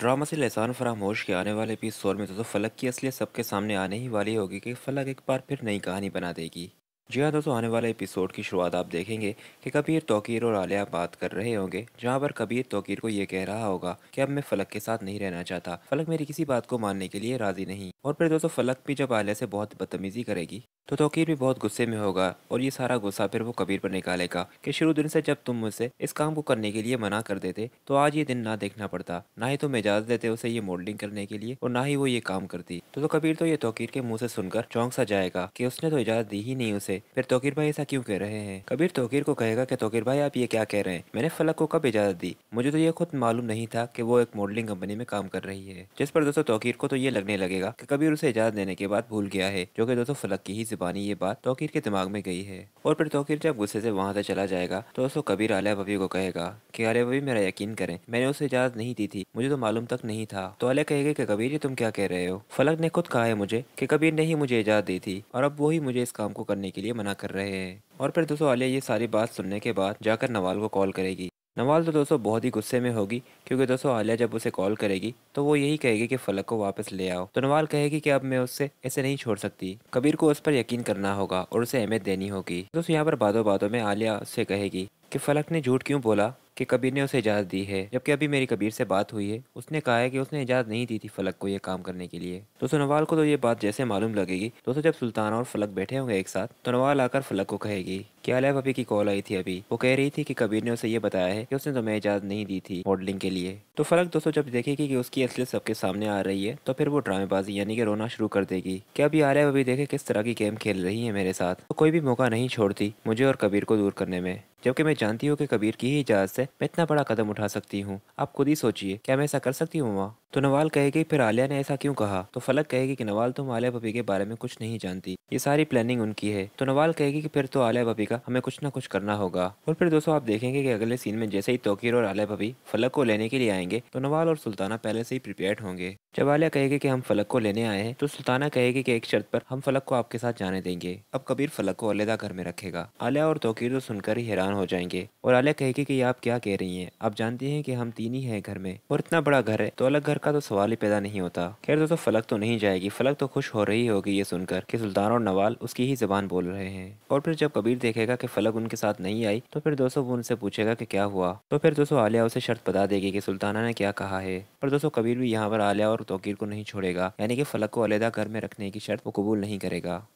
drama से लहसान फरामोश के आने वाले एपिसोड में दोस्तों तो फलक की असलियत सबके सामने आने ही वाली होगी कि फलक एक बार फिर नई कहानी बना देगी जी हाँ दोस्तों आने वाले एपिसोड की शुरुआत आप देखेंगे कि कबीर तोकीर और आलिया बात कर रहे होंगे जहाँ पर कबीर तोकीर को ये कह रहा होगा कि अब मैं फलक के साथ नहीं रहना चाहता फलक मेरी किसी बात को मानने के लिए राजी नहीं और फिर दोस्तों फलक भी जब आलिया से बहुत बदतमीजी करेगी तो तोकीर भी बहुत गुस्से में होगा और ये सारा गुस्सा फिर वो कबीर पर निकालेगा कि शुरू दिन से जब तुम मुझसे इस काम को करने के लिए मना कर देते तो आज ये दिन ना देखना पड़ता ना ही तुम तो इजाज़त देते उसे ये मॉडलिंग करने के लिए और ना ही वो ये काम करती तो, तो कबीर तो ये तोकीर के मुंह से सुनकर चौंक सा जाएगा कि उसने तो इजाज़त दी ही नहीं उसे फिर तोकीर भाई ऐसा क्यों कह रहे हैं कबीर तोकीर को कहेगा कि तोकीर भाई आप ये क्या कह रहे हैं मैंने फलक को कब इजाजत दी मुझे तो ये खुद मालूम नहीं था कि वो एक मॉडलिंग कंपनी में काम कर रही है जिस पर दोस्तों तोकीर को तो ये लगने लगेगा कि कबीर उसे इजाजत देने के बाद भूल गया है जो कि दोस्तों फलक की ही जुबानी ये बात तोकीर के दिमाग में गई है और फिर तोकीर जब गुस्से से वहां से चला जाएगा तो दोस्तों कबीर आलिया बबी को कहेगा की आलिया बबी मेरा यकीन करें मैंने उसे इजाजत नहीं दी थी मुझे तो मालूम तक नहीं था तो आलिया कहेगा की कबीर ये तुम क्या कह रहे हो फलक ने खुद कहा है मुझे की कबीर ने ही मुझे इजाजत दी थी और अब वही मुझे इस काम को करने के लिए लिए मना कर रहे हैं और फिर दोस्तों आलिया ये सारी बात सुनने के बाद जाकर नवाल को कॉल करेगी नवाल तो दोस्तों बहुत ही गुस्से में होगी क्योंकि दोस्तों आलिया जब उसे कॉल करेगी तो वो यही कहेगी कि फलक को वापस ले आओ तो नवाल कहेगी कि अब मैं उससे ऐसे नहीं छोड़ सकती कबीर को उस पर यकीन करना होगा और उसे अहमियत देनी होगी दोस्तों यहाँ पर बातों बातों में आलिया उससे कहेगी कि फलक ने झूठ क्यों बोला कि कबीर ने उसे इजाज़त दी है जबकि अभी मेरी कबीर से बात हुई है उसने कहा है कि उसने इजाज़त नहीं दी थी फलक को ये काम करने के लिए तो सोनवाल को तो ये बात जैसे मालूम लगेगी दोस्तों जब सुल्तान और फलक बैठे होंगे एक साथ तो नवाल आकर फलक को कहेगी कि अलह अभी की कॉल आई थी अभी वो कह रही थी कि कबीर ने उसे ये बताया है कि उसने तुम्हें तो इजाज़त नहीं दी थी मॉडलिंग के लिए तो फलक दोस्तों जब देखेगी कि उसकी असलियत सबके सामने आ रही है तो फिर वो ड्रामेबाजी यानी कि रोना शुरू कर देगी कि अभी आर्या अभी देखे किस तरह की गेम खेल रही है मेरे साथ तो कोई भी मौका नहीं छोड़ती मुझे और कबीर को दूर करने में जबकि मैं जानती हूँ कि कबीर की ही इजाज़त से मैं इतना बड़ा कदम उठा सकती हूँ आप खुद ही सोचिए क्या मैं ऐसा कर सकती हूँ वहाँ तो नवाल कहेगी फिर आलिया ने ऐसा क्यों कहा तो फलक कहेगी कि नवाल तुम आलिया भाभी के बारे में कुछ नहीं जानती ये सारी प्लानिंग उनकी है तो नवाल कहेगी कि फिर तो आलिया भाभी का हमें कुछ ना कुछ करना होगा और फिर दोस्तों आप देखेंगे कि अगले सीन में जैसे ही तोकीर और आलिया भाभी फलक को लेने के लिए आएंगे तो नवाल और सुल्ताना पहले से ही प्रिपेयर होंगे जब आलिया कहेगी कि हम फलक को लेने आए हैं तो सुल्ताना कहेगी कि एक शर्त पर हम फलक को आपके साथ जाने देंगे अब कबीर फलक को अलहदा घर में रखेगा आलिया और तोकीर तो सुनकर ही हैरान हो जाएंगे और आलिया कहेगी कि आप क्या कह रही हैं आप जानती हैं कि हम तीन ही हैं घर में और इतना बड़ा घर है तो अलग घर का तो सवाल ही पैदा नहीं होता खैर दोस्तों फलक तो नहीं जाएगी फलक तो खुश हो रही होगी ये सुनकर कि सुल्तान और नवाल उसकी ही जबान बोल रहे हैं और फिर जब कबीर देखेगा कि फलक उनके साथ नहीं आई तो फिर दोस्तों वो उनसे पूछेगा कि क्या हुआ तो फिर दोस्तों आलिया उसे शर्त बता देगी कि सुल्ताना ने क्या कहा है पर दोस्तों कबीर भी यहाँ पर आलिया और तोकीर को नहीं छोड़ेगा यानी कि फलक को अलहदा घर में रखने की शर्त वो कबूल नहीं करेगा